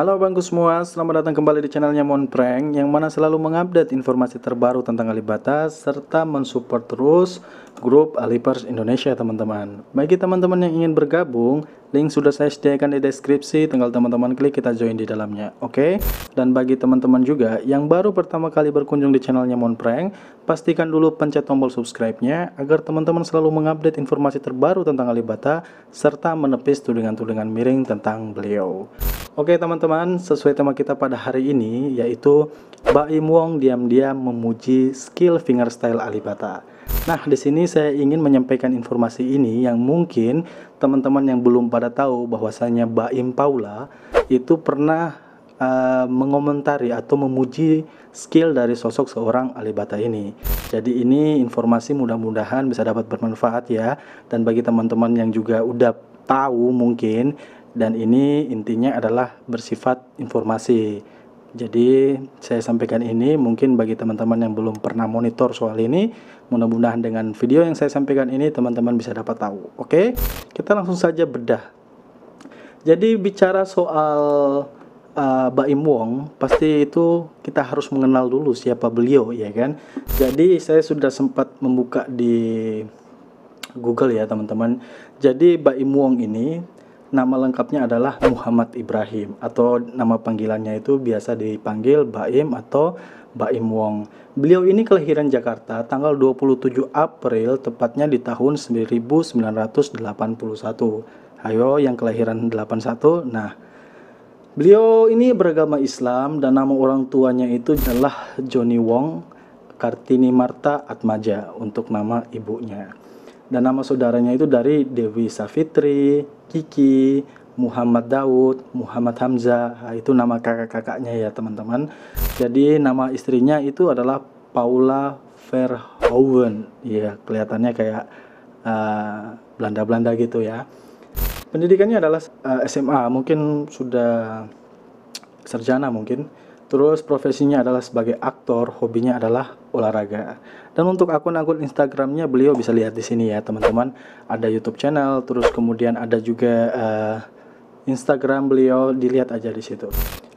Halo bangku semua, selamat datang kembali di channelnya Monprank yang mana selalu mengupdate informasi terbaru tentang Alibata serta mensupport terus grup Alipers Indonesia teman-teman. Bagi teman-teman yang ingin bergabung, link sudah saya sediakan di deskripsi, tinggal teman-teman klik kita join di dalamnya, oke? Okay? Dan bagi teman-teman juga yang baru pertama kali berkunjung di channelnya Monprank, pastikan dulu pencet tombol subscribe-nya agar teman-teman selalu mengupdate informasi terbaru tentang Alibata serta menepis tudingan-tudingan miring tentang beliau. Oke okay, teman-teman teman-teman, sesuai tema kita pada hari ini yaitu Baim Wong diam-diam memuji skill fingerstyle Alibata. Nah, di sini saya ingin menyampaikan informasi ini yang mungkin teman-teman yang belum pada tahu bahwasanya Baim Paula itu pernah Uh, mengomentari atau memuji skill dari sosok seorang Alibata ini. Jadi ini informasi mudah-mudahan bisa dapat bermanfaat ya. Dan bagi teman-teman yang juga udah tahu mungkin dan ini intinya adalah bersifat informasi. Jadi saya sampaikan ini mungkin bagi teman-teman yang belum pernah monitor soal ini, mudah-mudahan dengan video yang saya sampaikan ini teman-teman bisa dapat tahu. Oke, kita langsung saja bedah. Jadi bicara soal uh, Baim Wong, pasti itu kita harus mengenal dulu siapa beliau, ya kan? Jadi saya sudah sempat membuka di Google ya teman-teman. Jadi Baim Wong ini nama lengkapnya adalah Muhammad Ibrahim atau nama panggilannya itu biasa dipanggil Baim atau Baim Wong. Beliau ini kelahiran Jakarta tanggal 27 April tepatnya di tahun 1981. Ayo yang kelahiran 81. Nah, beliau ini beragama Islam dan nama orang tuanya itu adalah Joni Wong Kartini Marta Atmaja untuk nama ibunya dan nama saudaranya itu dari Dewi Safitri, Kiki, Muhammad Daud, Muhammad Hamzah. Nah, itu nama kakak-kakaknya ya, teman-teman. Jadi nama istrinya itu adalah Paula Verhoeven. Iya, kelihatannya kayak eh, Belanda-Belanda uh, gitu ya. Pendidikannya adalah uh, eh, SMA, mungkin sudah sarjana mungkin. Terus profesinya adalah sebagai aktor, hobinya adalah olahraga. Dan untuk akun-akun Instagramnya beliau bisa lihat di sini ya teman-teman. Ada YouTube channel, terus kemudian ada juga uh, Instagram beliau dilihat aja di situ.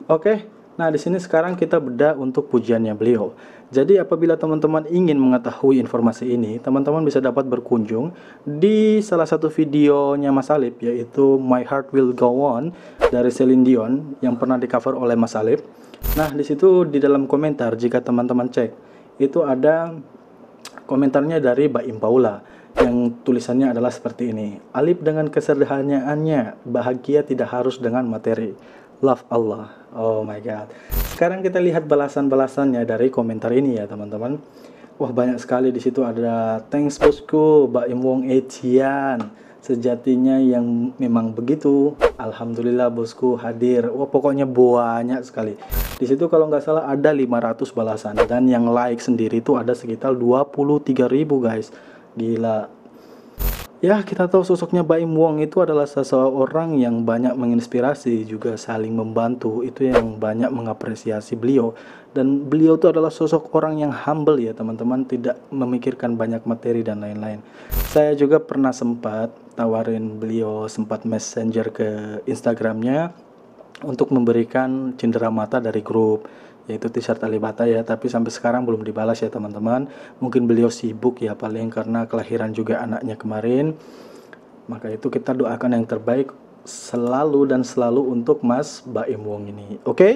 Oke, Nah, di sini sekarang kita beda untuk pujiannya beliau. Jadi, apabila teman-teman ingin mengetahui informasi ini, teman-teman bisa dapat berkunjung di salah satu videonya Mas Alip, yaitu My Heart Will Go On dari Celine Dion yang pernah di-cover oleh Mas Alip. Nah, di situ di dalam komentar, jika teman-teman cek, itu ada komentarnya dari Mbak Paula yang tulisannya adalah seperti ini. Alip dengan kesederhanaannya, bahagia tidak harus dengan materi love Allah. Oh my God. Sekarang kita lihat balasan-balasannya dari komentar ini ya teman-teman. Wah banyak sekali di situ ada thanks bosku, Mbak Wong Etian. Sejatinya yang memang begitu. Alhamdulillah bosku hadir. Wah pokoknya banyak sekali. Di situ kalau nggak salah ada 500 balasan dan yang like sendiri itu ada sekitar 23.000 guys. Gila, Ya, kita tahu sosoknya Baim Wong itu adalah seseorang yang banyak menginspirasi, juga saling membantu. Itu yang banyak mengapresiasi beliau. Dan beliau itu adalah sosok orang yang humble ya, teman-teman, tidak memikirkan banyak materi dan lain-lain. Saya juga pernah sempat tawarin beliau sempat messenger ke Instagramnya untuk memberikan cindera mata dari grup yaitu t-shirt Alibata ya tapi sampai sekarang belum dibalas ya teman-teman mungkin beliau sibuk ya paling karena kelahiran juga anaknya kemarin maka itu kita doakan yang terbaik selalu dan selalu untuk Mas Baim Wong ini. Oke? Okay?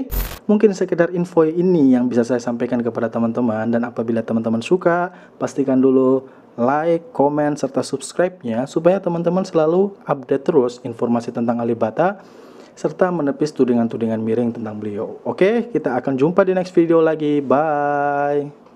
Mungkin sekedar info ini yang bisa saya sampaikan kepada teman-teman dan apabila teman-teman suka, pastikan dulu like, comment serta subscribe-nya supaya teman-teman selalu update terus informasi tentang Alibata serta menepis tudingan-tudingan miring tentang beliau. Oke, kita akan jumpa di next video lagi. Bye.